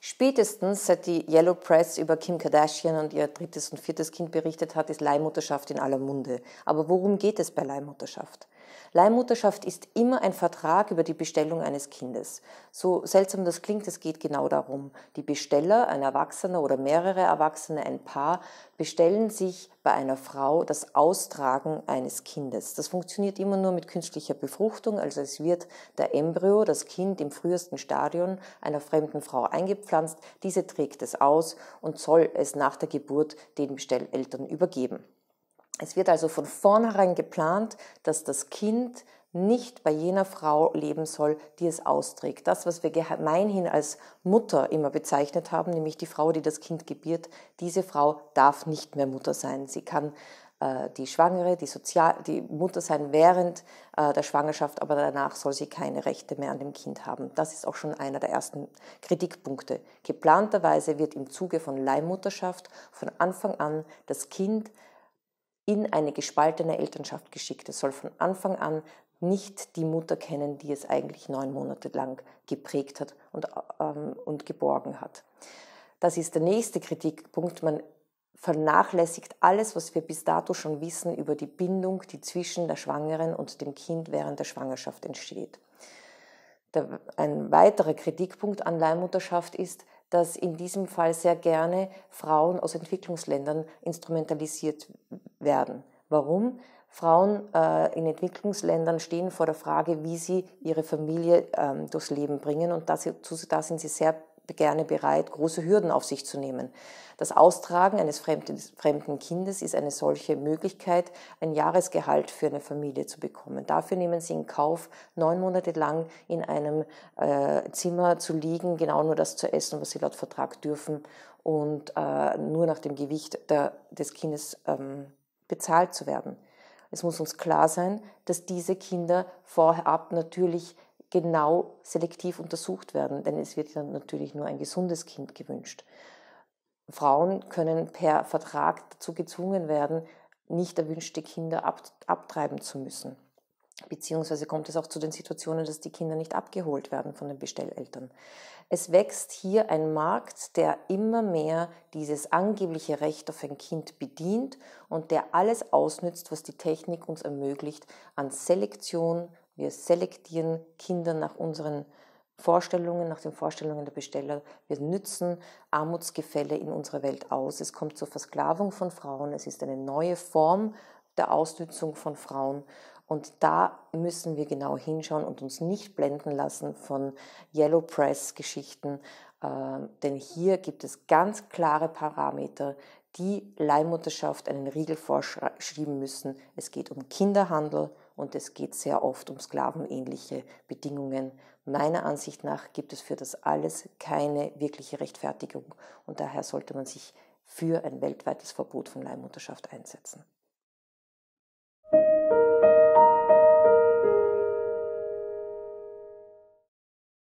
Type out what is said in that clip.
Spätestens seit die Yellow Press über Kim Kardashian und ihr drittes und viertes Kind berichtet hat, ist Leihmutterschaft in aller Munde. Aber worum geht es bei Leihmutterschaft? Leihmutterschaft ist immer ein Vertrag über die Bestellung eines Kindes. So seltsam das klingt, es geht genau darum. Die Besteller, ein Erwachsener oder mehrere Erwachsene, ein Paar, bestellen sich bei einer Frau das Austragen eines Kindes. Das funktioniert immer nur mit künstlicher Befruchtung, also es wird der Embryo, das Kind im frühesten Stadion einer fremden Frau eingepflanzt, diese trägt es aus und soll es nach der Geburt den Bestelleltern übergeben. Es wird also von vornherein geplant, dass das Kind nicht bei jener Frau leben soll, die es austrägt. Das, was wir gemeinhin als Mutter immer bezeichnet haben, nämlich die Frau, die das Kind gebiert, diese Frau darf nicht mehr Mutter sein. Sie kann äh, die Schwangere, die, Sozial die Mutter sein während äh, der Schwangerschaft, aber danach soll sie keine Rechte mehr an dem Kind haben. Das ist auch schon einer der ersten Kritikpunkte. Geplanterweise wird im Zuge von Leihmutterschaft von Anfang an das Kind in eine gespaltene Elternschaft geschickt. Es soll von Anfang an nicht die Mutter kennen, die es eigentlich neun Monate lang geprägt hat und, ähm, und geborgen hat. Das ist der nächste Kritikpunkt. Man vernachlässigt alles, was wir bis dato schon wissen über die Bindung, die zwischen der Schwangeren und dem Kind während der Schwangerschaft entsteht. Der, ein weiterer Kritikpunkt an Leihmutterschaft ist, dass in diesem Fall sehr gerne Frauen aus Entwicklungsländern instrumentalisiert werden. Warum? Frauen äh, in Entwicklungsländern stehen vor der Frage, wie sie ihre Familie ähm, durchs Leben bringen und dazu, da sind sie sehr gerne bereit, große Hürden auf sich zu nehmen. Das Austragen eines fremden, Kindes ist eine solche Möglichkeit, ein Jahresgehalt für eine Familie zu bekommen. Dafür nehmen sie in Kauf, neun Monate lang in einem äh, Zimmer zu liegen, genau nur das zu essen, was sie laut Vertrag dürfen und äh, nur nach dem Gewicht der, des Kindes ähm, bezahlt zu werden. Es muss uns klar sein, dass diese Kinder vorab natürlich genau selektiv untersucht werden, denn es wird dann natürlich nur ein gesundes Kind gewünscht. Frauen können per Vertrag dazu gezwungen werden, nicht erwünschte Kinder ab, abtreiben zu müssen. Beziehungsweise kommt es auch zu den Situationen, dass die Kinder nicht abgeholt werden von den Bestelleltern. Es wächst hier ein Markt, der immer mehr dieses angebliche Recht auf ein Kind bedient und der alles ausnützt, was die Technik uns ermöglicht an Selektion, wir selektieren Kinder nach unseren Vorstellungen, nach den Vorstellungen der Besteller. Wir nützen Armutsgefälle in unserer Welt aus. Es kommt zur Versklavung von Frauen. Es ist eine neue Form der Ausnützung von Frauen. Und da müssen wir genau hinschauen und uns nicht blenden lassen von Yellow Press-Geschichten, äh, denn hier gibt es ganz klare Parameter, die Leihmutterschaft einen Riegel vorschreiben müssen. Es geht um Kinderhandel und es geht sehr oft um sklavenähnliche Bedingungen. Meiner Ansicht nach gibt es für das alles keine wirkliche Rechtfertigung und daher sollte man sich für ein weltweites Verbot von Leihmutterschaft einsetzen.